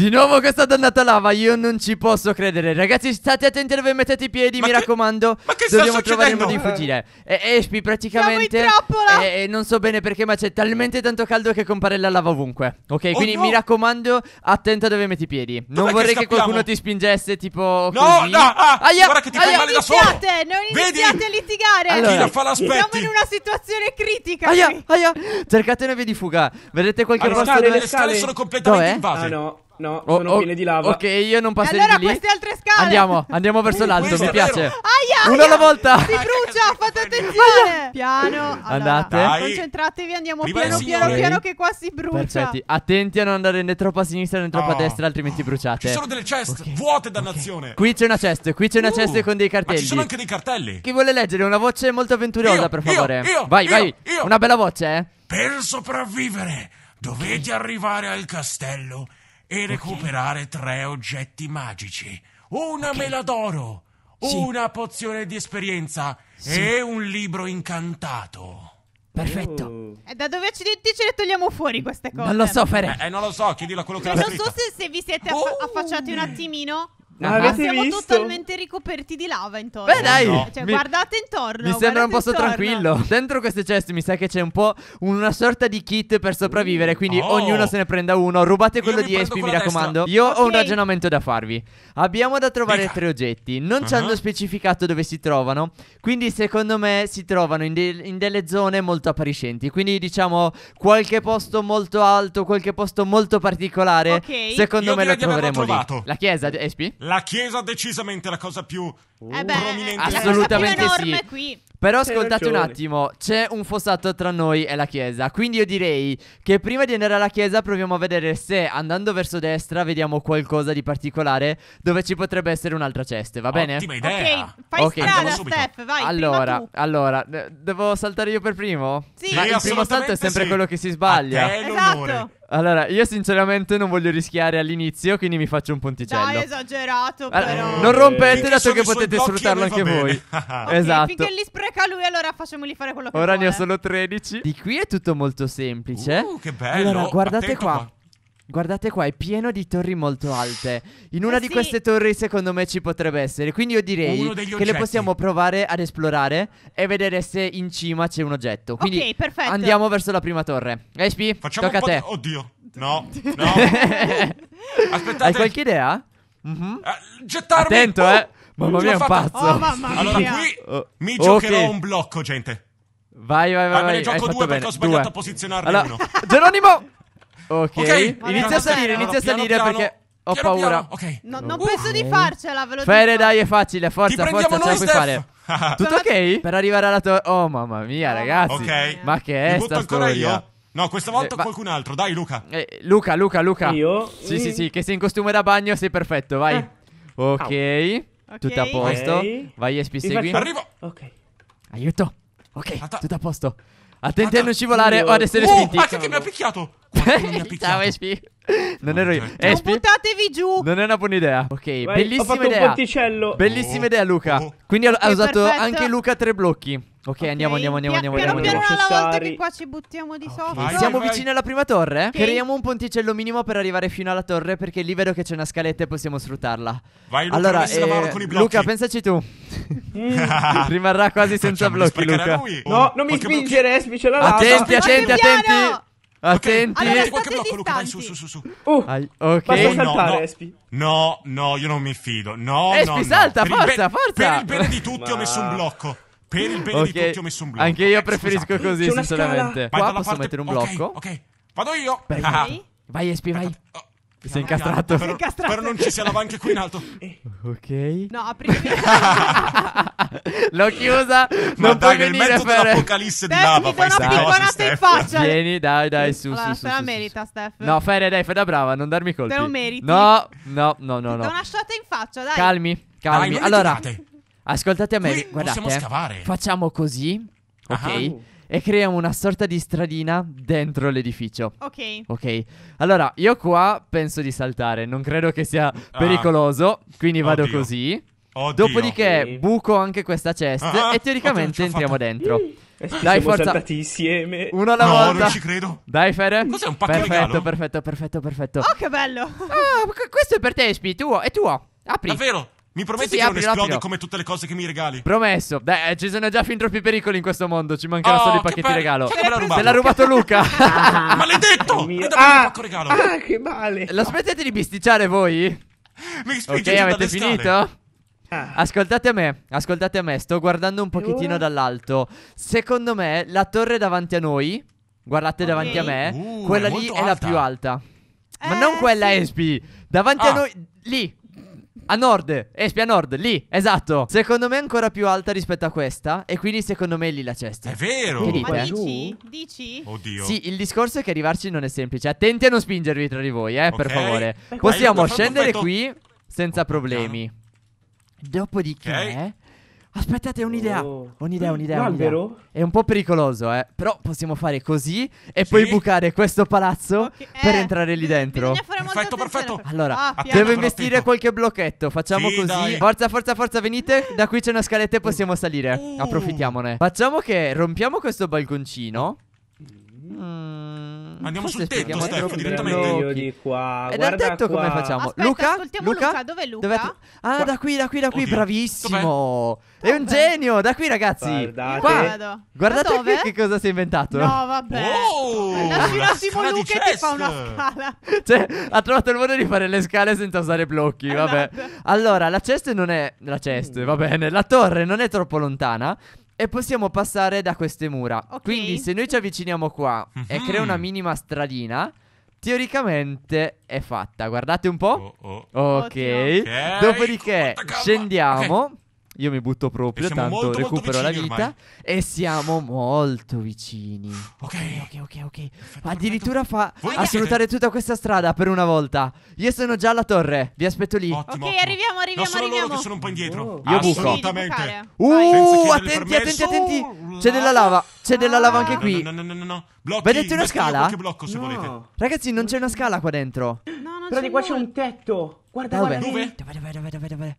Di nuovo questa dannata lava, io non ci posso credere. Ragazzi, state attenti dove mettete i piedi, ma mi che... raccomando. Ma che Dobbiamo trovare il modo di fuggire. E Espi praticamente e, e eh, eh, non so bene perché, ma c'è talmente tanto caldo che compare la lava ovunque. Ok, oh quindi no. mi raccomando, attenta dove metti i piedi. Dov'è non vorrei che, che, qualcuno ti spingesse tipo no, così. No, no, ah, aia, guarda che ti aia, fai male da solo. Non iniziate Vedi? a litigare. Allora, Chi la fa Siamo in una situazione critica. Aia, qui. aia. Cercate una via di fuga. Vedete qualche allora, posto le scale, dove... le scale sono completamente invase. Ah no. No, oh, sono oh, piene di lava. Ok, io non passerei allora, di lì. Allora, queste altre scale. Andiamo, andiamo verso l'alto, mi piace. Aia, Una alla volta. Si brucia, fate attenzione. Piano. Allora, Andate. Dai. Concentratevi, andiamo Prima piano piano piano che qua si brucia. Perfetti. Attenti a non andare né troppo a sinistra né troppo oh. a destra, altrimenti bruciate. Ci sono delle chest okay. vuote dannazione. Okay. Qui c'è una chest, qui c'è una uh. chest uh, con dei cartelli. ci sono anche dei cartelli. Chi vuole leggere una voce molto avventurosa, io, per favore? Io, io, vai, vai. Una bella voce, eh. Per sopravvivere dovete arrivare al castello e recuperare tre oggetti magici. Una okay. mela d'oro, sì. una pozione di esperienza sì. e un libro incantato. Perfetto. Uh. Oh. E eh, da dove ci, ce le togliamo fuori queste cose? Non lo so, Fere. Eh, eh, non lo so, chiedilo a quello che l'ha detto. Non so se, se vi siete affa- oh. affacciati un attimino ma uh siamo visto? totalmente ricoperti di lava intorno. Beh, dai, no. cioè, mi, guardate intorno. Mi sembra un posto intorno. tranquillo. Dentro queste ceste mi sa che c'è un po' una sorta di kit per sopravvivere. Quindi oh. ognuno se ne prenda uno. Rubate quello di Espi, mi raccomando. Destra. Io okay. ho un ragionamento da farvi. Abbiamo da trovare Fica. tre oggetti. Non uh-huh. ci hanno specificato dove si trovano. Quindi, secondo me, si trovano in, de- in delle zone molto appariscenti. Quindi, diciamo, qualche posto molto alto, qualche posto molto particolare. Okay. Secondo Io me lo troveremo lì. La chiesa, Espi? La la Chiesa decisamente la cosa più eh beh, prominente. Assolutamente sì. Qui. Però ascoltate un attimo, c'è un fossato tra noi e la chiesa, quindi io direi che prima di andare alla chiesa proviamo a vedere se andando verso destra vediamo qualcosa di particolare dove ci potrebbe essere un'altra cesta, va bene? Ottima idea! Ok, fai okay. strada Steph, vai, Allora, allora, devo saltare io per primo? Sì, Ma sì, il primo salto è sempre sì. quello che si sbaglia. saglia. Esatto! Allora, io sinceramente non voglio rischiare all'inizio, quindi mi faccio un ponticello. Dai, esagerato però. Allora, non eh, rompete, eh, dato che potete sfruttarlo anche voi. okay, esatto. Finché li spreca lui, allora facciamoli fare quello che Ora vuole. Ora ne ho solo 13. Di qui è tutto molto semplice. Uh, che bello. Allora, guardate Attento qua. qua. Guardate qua, è pieno di torri molto alte. In una eh di queste torri, secondo me, ci potrebbe essere. Quindi io direi che le possiamo provare ad esplorare e vedere se in cima c'è un oggetto. Quindi ok, perfetto. Andiamo verso la prima torre. Espi, Facciamo tocca a te. Oddio. No, no. Aspettate. Hai qualche idea? mm -hmm. uh, gettarmi. Attento, oh, eh. Uh, mamma mia, è un pazzo. Oh, oh mamma mia. Allora, qui oh, mi giocherò okay. un blocco, gente. Vai, vai, vai. Ah, me ne gioco due perché bene. ho sbagliato due. a posizionarmi allora, uno. Geronimo! Ok, okay. inizia a salire, inizia a salire piano, perché ho piano, paura. Piano. Okay. No, non uh. penso di uh. farcela, ve lo dico. dai, è facile, forza, forza, ce la puoi fare. Tutto ok? Per arrivare alla tua... Oh, mamma mia, ragazzi. Ok. Ma che è Mi sta storia? No, questa volta eh, va... qualcun altro. Dai, Luca. Eh, Luca, Luca, Luca. Io? Sì, mm. sì, sì, che sei in costume da bagno, sei perfetto, vai. Eh. Ok. okay. Tutto a posto. Okay. Vai, Espi, segui. Arrivo. Ok. Aiuto. Ok, Atta tutto a posto. Attenti a non scivolare o ad essere oh, spinti. Ma che mi ha picchiato? Qualcuno mi ha picchiato. Non ero io. Eh, non buttatevi giù. Non è una buona idea. Ok, Vai, bellissima ho fatto idea. Un ponticello. Bellissima idea, Luca. Oh. Quindi ha, ha usato perfetto. anche Luca tre blocchi. Ok, andiamo, andiamo, andiamo, andiamo. Piano andiamo, piano alla volta che qua ci buttiamo di okay. sopra. Siamo vai, vicini alla prima torre. Okay. Creiamo un ponticello minimo per arrivare fino alla torre perché lì vedo che c'è una scaletta e possiamo sfruttarla. Vai Luca, allora, eh, Luca, pensaci tu. Mm. Rimarrà quasi senza Facciamo blocchi Luca. Lui. No, non mi spingere, eh, spinge la Attenti, attenti, attenti. Attenti. Okay. Allora, qualche blocco, Luca, vai su, su, su. su. Uh, ok. Basta eh, saltare, no, Espi. No, no, io non mi fido. No, Espi, no, salta, no. forza, per forza. Per il bene di tutti ho messo un blocco. Per il bene okay. di tutti ho messo un blocco. Anche io preferisco Scusate. così, sinceramente. Qua posso parte... mettere un blocco. Ok, ok. Vado io. Vai, ah. Espi, vai. Oh. Ti sei incastrato. Però, incastrato. però non ci sia lava anche qui in alto. Eh. ok. No, apri. L'ho chiusa. Ma non dai, puoi nel venire mezzo per... dell'apocalisse di lava fai queste cose, in faccia. Vieni, dai, dai, su, allora, su, su, la merita, Steph. No, Fere, dai, fai da brava, non darmi colpi. Te lo meriti. No, no, no, no, no. una shot in faccia, dai. Calmi, calmi. Dai, allora, ascoltate a me, qui guardate. Possiamo eh. scavare. Facciamo così, ok? e creiamo una sorta di stradina dentro l'edificio. Ok. Ok. Allora, io qua penso di saltare, non credo che sia ah. pericoloso, quindi vado Oddio. così. Oddio. Dopodiché buco anche questa chest ah, ah, e teoricamente entriamo dentro. Eh, Dai, siamo forza. insieme. Uno alla no, volta. No, non ci credo. Dai, Fede. Cos'è un pacco perfetto, regalo? Perfetto, perfetto, perfetto, Oh, che bello. Ah, questo è per te, Espi, tuo, è tuo. Apri. Davvero? Mi prometti sì, che apri, non esplodi come tutte le cose che mi regali? Promesso. Beh, eh, ci sono già fin troppi pericoli in questo mondo. Ci mancano oh, solo i pacchetti per... regalo. Chi Te l'ha rubato Luca. ah, Maledetto! Mio... Ah, regalo. ah, che male. Lo smettete di bisticciare voi? Mi spiegate. Ok, avete finito? Scale. Ah. Ascoltate a me, ascoltate a me, sto guardando un pochettino dall'alto. Secondo me la torre davanti a noi, guardate okay. davanti a me, uh, quella è lì è alta. la più alta. Ma eh, non quella sì. SP, davanti ah. a noi, lì, a nord, Espia Nord, lì, esatto. Secondo me è ancora più alta rispetto a questa. E quindi secondo me è lì la cesta. È vero. Che Ma dici? Dici? Oddio. Sì, il discorso è che arrivarci non è semplice. Attenti a non spingervi tra di voi, eh, okay. per favore. Possiamo scendere qui senza problemi. Dopodiché, okay. Aspettate, ho un'idea. Oh. Un'idea, un'idea. L'albero? Un'idea. È un po' pericoloso, eh. Però possiamo fare così e sì. poi bucare questo palazzo okay. Eh, per eh, entrare lì dentro. Perfetto, perfetto. Ah, allora, ah, devo investire qualche blocchetto. Facciamo sì, così. Dai. Forza, forza, forza, venite. Da qui c'è una scaletta e possiamo salire. Uh. Approfittiamone. Facciamo che rompiamo questo balconcino. Mmm. Mm, Andiamo sul tetto, Stefano, direttamente. Di qua. E dal tetto qua. come facciamo? Aspetta, Luca? Luca? Luca? Dov'è Luca? Dov'è ah, qua. da qui, da qui, da qui, Oddio. bravissimo. Dov'è? È un genio, da qui ragazzi. Guardate. Qua. Guardate qui che cosa si è inventato. No, vabbè. Oh, Massimo Luca di che fa una scala. Cioè, ha trovato il modo di fare le scale senza usare blocchi, eh, vabbè. Allora, la cesta non è la cesta, va bene, la torre non è troppo lontana. E possiamo passare da queste mura. Okay. Quindi, se noi ci avviciniamo qua mm-hmm. e mhm. crea una minima stradina. Teoricamente è fatta, guardate un po'. Oh, oh. Ok. Dopodiché scendiamo. Okay. Io mi butto proprio, tanto molto, recupero molto la vita ormai. e siamo molto vicini. Ok, ok, ok, ok. Perfetto, Addirittura perfetto. fa Voi tutta questa strada per una volta. Io sono già alla torre, vi aspetto lì. Ottimo, ok, ottimo. arriviamo, arriviamo, no, sono arriviamo. Loro che sono un po' indietro. Oh. Io buco. Assolutamente. Uh, attenti, attenti, attenti. C'è della lava, c'è della lava anche qui. No, no, no, no, no. Blocchi, Vedete una scala? Blocco, se no. volete. Ragazzi, non c'è una scala qua dentro. No, non Però di qua c'è un tetto. Guarda, guarda. Dove? Dove, dove, dove, dove, dove?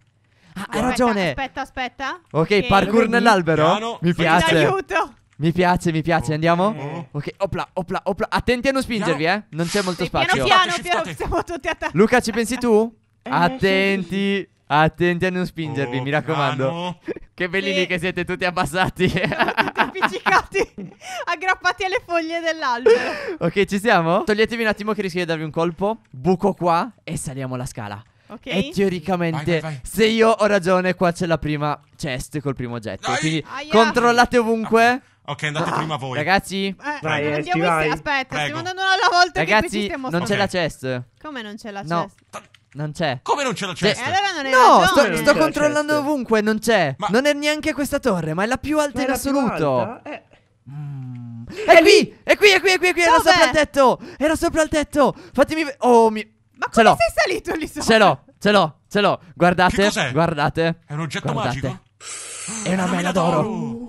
Ah, hai ragione. Aspetta, aspetta. Ok, Ok. parkour nell'albero. Piano. Mi piace. Aiuto. Mi piace, mi piace, andiamo? Oh, oh, oh. Ok, opla, opla, opla. Attenti a non spingervi, eh. Non c'è molto Sì, spazio. piano, Shiftate, piano, siamo tutti a te. Luca, ci pensi tu? Eh, attenti, attenti a non spingervi, mi raccomando. Che bellini Sì. che siete tutti abbassati. Appiccicati, aggrappati alle foglie dell'albero. ok, ci siamo? Toglietevi un attimo che rischio di darvi un colpo. Buco qua e saliamo la scala. Ok. E teoricamente, Vai, vai, vai. se io ho ragione, qua c'è la prima chest col primo oggetto. Quindi Aia. controllate ovunque. Ok, andate ah, prima voi. Ragazzi, Eh, Vai, non andiamo eh, Esti, vai. insieme- Aspetta, Prego. stiamo andando una alla volta che qui ci ragazzi, stiamo non c'è la chest. Come non c'è la No. chest? Non c'è. Come non c'è la E cioè, chest? Eh, allora non è No, ragione. sto, non sto controllando ovunque, non c'è. Ma- Non è neanche questa torre, ma è la più alta Ma in la assoluto. È, eh. mm. qui, è qui, è qui, è qui, era sopra il tetto. Era sopra il tetto. Fatemi ve- Oh mio ma come sei salito lì sopra? Ce l'ho, ce l'ho, ce l'ho. Guardate, guardate. È un oggetto guardate. magico. È una ah, mela d'oro.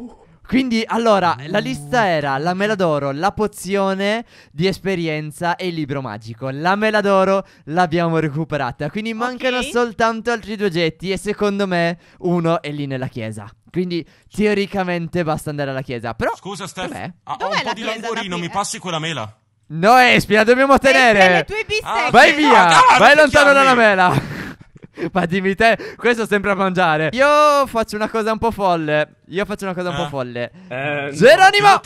Quindi, allora, la lista era la mela d'oro, la pozione di esperienza e il libro magico. La mela d'oro l'abbiamo recuperata. Quindi mancano okay. soltanto altri due oggetti e secondo me uno è lì nella chiesa. Quindi teoricamente basta andare alla chiesa. Però Scusa Steph, ah, dov'è? Ah, dov'è ho un po' di languorino, mi passi quella mela? No, Espia, dobbiamo tenere. le tue bistecche. Ah, vai via, no, no, vai lontano dalla mela. Ma dimmi te, questo sempre a mangiare. Io faccio una cosa un po' folle. Io faccio una cosa un po' eh. folle. Eh, Geronimo! No,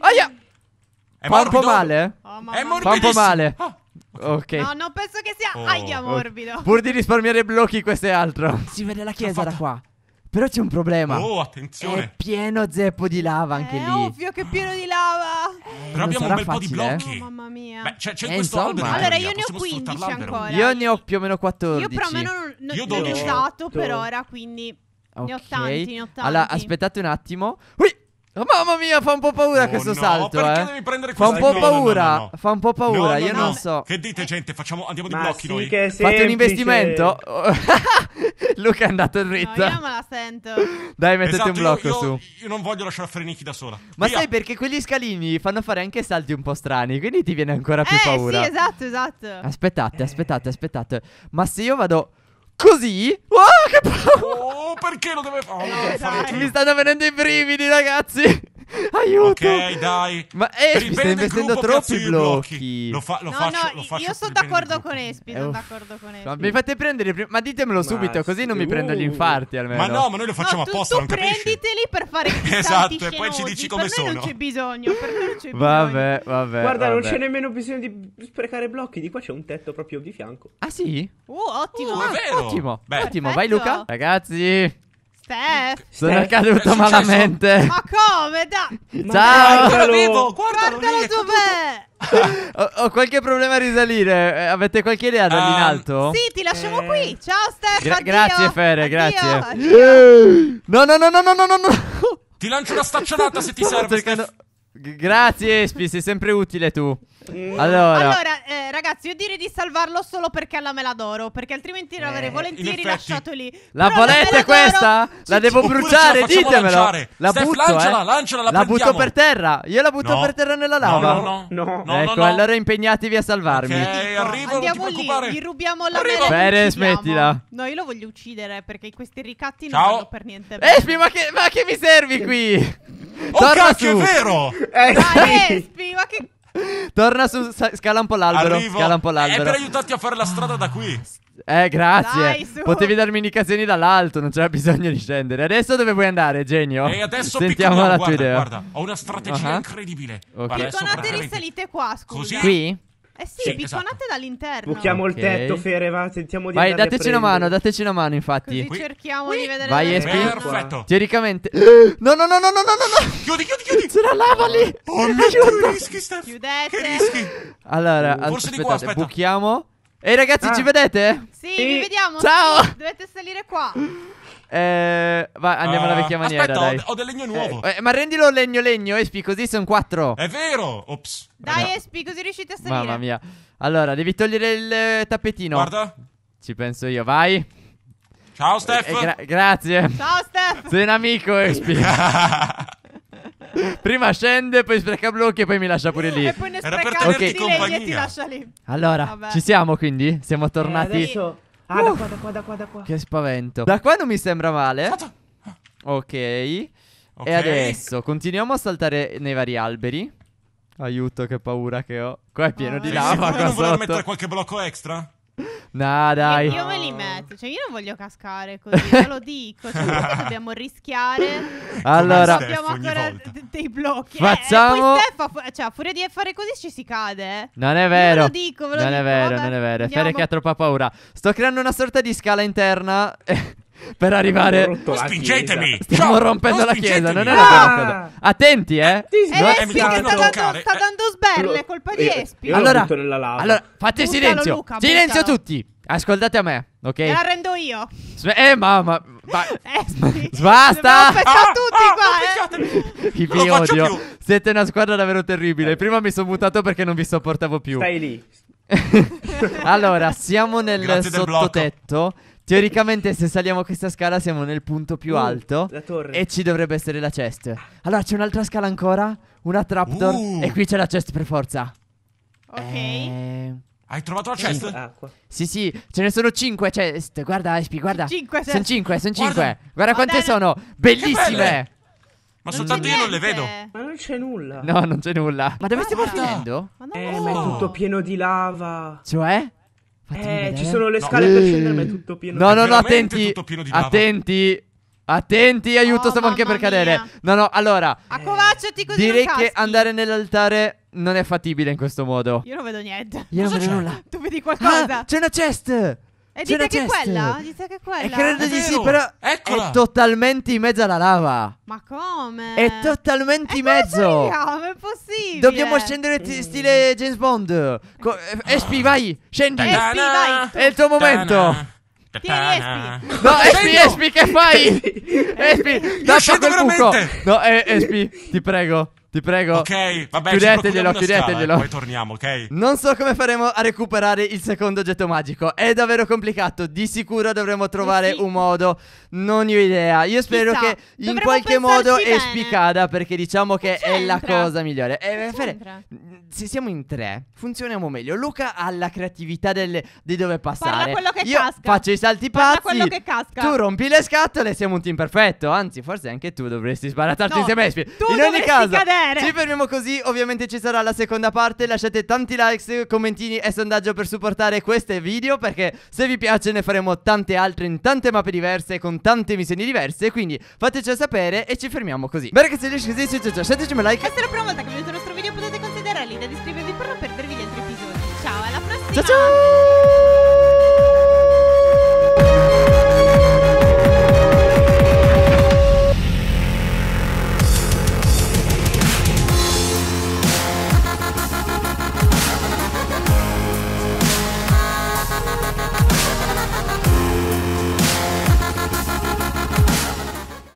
Aia! È Fa un po' male? Oh, è Fa un po' male. Ah. Ok. No, non penso che sia. Oh. Aia, morbido. Pur di risparmiare blocchi, questo è altro. Si vede la chiesa da qua. Però c'è un problema. Oh, attenzione. È pieno zeppo di lava anche è lì. È ovvio che è pieno di lava. Eh, Però abbiamo un bel facile, po' di eh? blocchi. Eh? Oh, mamma mia. Beh, c'è, c'è eh, questo insomma. albero. Allora, io ne ho 15 ancora. Io ne ho più o meno 14. Io però almeno non, io non ho usato per ora, quindi okay. ne ho tanti, ne ho tanti. Allora, aspettate un attimo. Ui! Oh, mamma mia, fa un po' paura oh, questo no, salto. Perché eh. devi prendere questo Fa un po' paura. No, no, fa un po' paura. Io non so. Che dite, gente? Facciamo, andiamo di Ma blocchi sì noi. Fate un investimento. Luca è andato dritto. io me la sento. Dai, mettete esatto, un blocco io, io, su. Io non voglio lasciare Frenichi da sola. Ma Via. sai perché quegli scalini fanno fare anche salti un po' strani. Quindi ti viene ancora più eh, paura. Sì, esatto, esatto. Aspettate, aspettate, aspettate. Ma se io vado. Così? Oh, che paura! Oh, perché lo deve fare? Oh, eh, mi stanno venendo i brividi, ragazzi! Aiuto. Ok, dai. Ma Espi sta investendo troppi blocchi. Lo, fa, lo no, faccio, no, lo faccio io eh, sono oh. d'accordo con Espi, sono d'accordo con Espi. Ma mi fate prendere prima, ma ditemelo ma subito, così non mi prendo gli infarti almeno. Ma no, ma noi lo facciamo no, apposta, tu, tu non prenditeli per fare i Esatto, e poi ci dici come per sono. non c'è bisogno, per noi non c'è bisogno. Vabbè, vabbè. Guarda, vabbè. non c'è nemmeno bisogno di sprecare blocchi, di qua c'è un tetto proprio di fianco. Ah, sì? Uh, ottimo. Uh, ottimo. ottimo, vai Luca. Ragazzi, Steph. Sono caduto malamente. Ma come? Da. Ciao. Guardalo, bevo, guardalo, guardalo dov'è. ho, ho, qualche problema a risalire. Eh, avete qualche idea dall'in uh, ah. alto? Sì, ti lasciamo eh. qui. Ciao Steph. Gra- grazie Fere, addio, grazie. Addio. No, no, no, no, no, no, no. Ti lancio una staccionata se ti serve. Cercando... Grazie, Espi, sei sempre utile tu. Mm. Allora, allora eh, ragazzi, io direi di salvarlo solo perché è la mela d'oro. Perché altrimenti eh, l'avrei volentieri lasciato lì. La volete è questa? Sì, la devo bruciare, ditemelo. Lanciare. La Steph, butto, lanciala, eh. lanciala, la, la butto per terra. Io la butto no. per terra nella lava. No, no, no. no. ecco, allora impegnatevi a salvarmi. Okay, arrivo, Andiamo lì, gli rubiamo la arrivo. mela. Bene, smettila. No, io lo voglio uccidere perché questi ricatti Ciao. non vanno per niente eh, bene. Espi, ma che, ma che mi servi qui? Oh, Torna cacchio, è vero! Espi. Eh, Espi, ma che Torna su, scala un po' l'albero. Arrivo. Scala un po' eh, l'albero. È per aiutarti a fare la strada da qui. Eh, grazie. Dai, Potevi darmi indicazioni dall'alto, non c'era bisogno di scendere. Adesso dove vuoi andare, genio? E adesso sentiamo piccolo, la guarda, tua idea. Guarda, ho una strategia uh-huh. incredibile. Ok, Guarda, Sono delle risalite qua, scusa. Così? Qui? Eh sì, sì picconate esatto. dall'interno. Buchiamo okay. il tetto, Fere, va, tentiamo di Vai, dateci una mano, dateci una mano, infatti. Così cerchiamo Qui. di vedere Vai, Espi. Eh, perfetto. Teoricamente eh. No, no, no, no, no, no, no. Chiudi, chiudi, chiudi. la lava lì. Oh, mio Dio, che rischi, Steph. Chiudete. Che rischi. Allora, uh, forse aspettate, qua, aspetta. buchiamo. Ehi ragazzi, ah. ci vedete? Sì, sì, vi vediamo. Ciao. Dovete salire qua. Eh, va, andiamo alla ah. vecchia maniera. Aspetta, dai. Ho, ho del legno eh, nuovo. Eh, ma rendilo legno legno, Espi, così sono quattro. È vero. Ops. Dai, no. Espi, così riuscite a salire. Mamma mia. Allora, devi togliere il eh, tappetino. Guarda. Ci penso io, vai. Ciao, Steph. Eh, gra- grazie. Ciao, Steph. Sei un amico, Espi. Prima scende, poi spreca blocchi e poi mi lascia pure lì. E poi ne spreca okay. di lei e ti lascia lì. Allora, Vabbè. ci siamo quindi? Siamo tornati. adesso... Ah, da uh. qua, da qua, da qua, da qua. Che spavento. Da qua non mi sembra male. Ok. E adesso continuiamo a saltare nei vari alberi. Aiuto, che paura che ho. Qua è pieno ah, di lava. Ma non voler mettere qualche blocco extra? No, dai. Io, io, me li metto, cioè io non voglio cascare così, ve lo dico, cioè perché dobbiamo rischiare. Allora, abbiamo ancora d- dei blocchi. Eh, Facciamo eh, Steph, fu- cioè a furia di fare così ci si cade, eh. Non è vero. Ve lo dico, ve lo non dico. È vero, Vabbè, non è vero, non è vero. Fere che ha troppa paura. Sto creando una sorta di scala interna. per arrivare. Spingetemi! Stiamo Ciao, rompendo la chiesa, non è una buona ah! Attenti, eh! Sì, No, eh, sta dando, sta dando sberle, è colpa di Espi. Allora, allora fate Buttalo, silenzio. Luca, silenzio tutti. Ascoltate a me, ok? Te la rendo io. Sve- eh, mamma. Ma- eh, Basta! Dobbiamo Ah, ah, tutti ah, qua, ah, eh. Vi odio. Siete una squadra davvero terribile. Prima mi sono mutato perché non vi sopportavo più. Stai lì. allora, siamo nel Grazie del blocco. sottotetto. Teoricamente, se saliamo questa scala, siamo nel punto più uh, alto. La torre. E ci dovrebbe essere la chest. Allora, c'è un'altra scala ancora. Una trapdoor. Uh. E qui c'è la chest per forza. Ok. Eh... Hai trovato la chest? Sì. sì, sì, ce ne sono cinque chest. Guarda, Espi, guarda. Cinque, sono 5, sono 5. Guarda, guarda oh, quante sono. Bellissime. Ma soltanto io non le vedo. Ma non c'è nulla. No, non c'è nulla. Ma dove ah, stiamo guarda. finendo? Ma no. Eh, ma è tutto pieno di lava. Cioè? Fatemi eh, vedere. ci sono le scale no. per scendere, ma è tutto pieno. No, no, no, attenti. Tutto pieno di Attenti. Attenti, aiuto, oh, stavo anche per cadere. Mia. No, no, allora. Accovacciati così. Direi che andare nell'altare non è fattibile in questo modo. Io non vedo niente. Io non, non vedo nulla. Tu vedi qualcosa? Ah, c'è una chest. E dite che, quella, dite che quella? E eh, credo di sì, però Eccola. è totalmente in mezzo alla lava. Ma come? È totalmente in mezzo. Ma è possibile? Dobbiamo scendere t- stile James Bond. Co- eh, Espi, vai, scendi. Espi, vai. È il tuo momento. Tieni Espi No Espi Espi che fai Espi Lascia quel buco No eh, Espi ti prego ti prego. Ok, vabbè, chiudeteglielo, chiudeteglielo. Scala, eh, poi torniamo, ok? Non so come faremo a recuperare il secondo oggetto magico. È davvero complicato. Di sicuro dovremo eh trovare sì. un modo. Non ho idea. Io spero Chissà. che in Dovremmo qualche modo bene. spiccata perché diciamo che è la cosa migliore. Eh, Fere, se siamo in tre, funzioniamo meglio. Luca ha la creatività delle, di dove passare. Parla quello che Io casca. faccio i salti pazzi. Parla quello che casca. Tu rompi le scatole, siamo un team perfetto. Anzi, forse anche tu dovresti sbarazzarti no, insieme a Esprit. In ogni caso, cadere bene. Ci fermiamo così, ovviamente ci sarà la seconda parte. Lasciate tanti likes, commentini e sondaggio per supportare queste video. Perché se vi piace ne faremo tante altre in tante mappe diverse, con tante missioni diverse. Quindi fateci sapere e ci fermiamo così. Bene che se riesci così, ciao ciao, lasciateci un like. E se è la prima volta che vedete il nostro video potete considerare l'idea di iscrivervi per non perdervi gli altri episodi. Ciao, alla prossima. Ciao ciao.